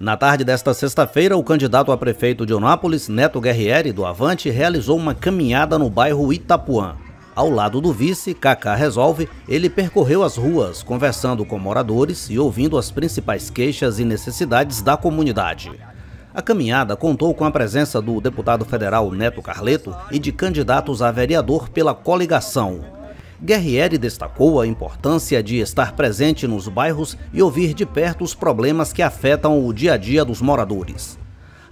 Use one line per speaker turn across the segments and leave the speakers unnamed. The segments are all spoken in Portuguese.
Na tarde desta sexta-feira, o candidato a prefeito de Onápolis, Neto Guerrieri, do Avante, realizou uma caminhada no bairro Itapuã. Ao lado do vice, Kaká Resolve, ele percorreu as ruas, conversando com moradores e ouvindo as principais queixas e necessidades da comunidade. A caminhada contou com a presença do deputado federal Neto Carleto e de candidatos a vereador pela coligação. Guerrieri destacou a importância de estar presente nos bairros e ouvir de perto os problemas que afetam o dia a dia dos moradores.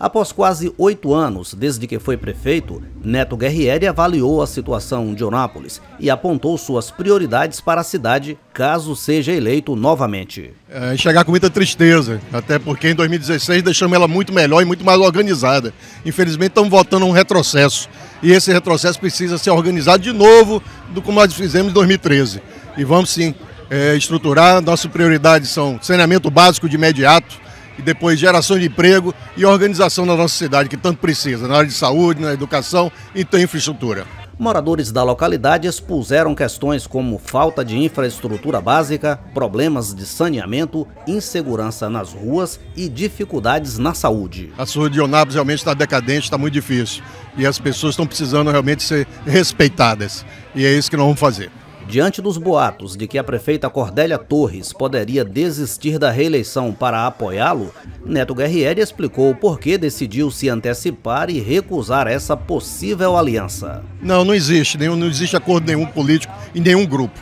Após quase oito anos desde que foi prefeito, Neto Guerrieri avaliou a situação de Onápolis e apontou suas prioridades para a cidade caso seja eleito novamente.
É, enxergar com muita tristeza, até porque em 2016 deixamos ela muito melhor e muito mais organizada. Infelizmente estamos votando um retrocesso e esse retrocesso precisa ser organizado de novo do como nós fizemos em 2013. E vamos sim é, estruturar, nossas prioridades são saneamento básico de imediato, e depois geração de emprego e organização da nossa cidade, que tanto precisa, na área de
saúde, na educação e tem infraestrutura moradores da localidade expuseram questões como falta de infraestrutura básica, problemas de saneamento, insegurança nas ruas e dificuldades na saúde.
A saúde de Onabos realmente está decadente, está muito difícil.
E as pessoas estão precisando realmente ser respeitadas. E é isso que nós vamos fazer. Diante dos boatos de que a prefeita Cordélia Torres poderia desistir da reeleição para apoiá-lo, Neto Guerrieri explicou por que decidiu se antecipar e recusar essa possível aliança.
Não, não existe, nenhum, não existe acordo nenhum político em nenhum grupo.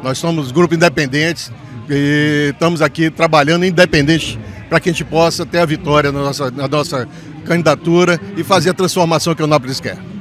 Nós somos grupo independentes e estamos aqui trabalhando independente para que a gente possa ter a vitória na nossa, na nossa candidatura e fazer a transformação que o Nápoles quer.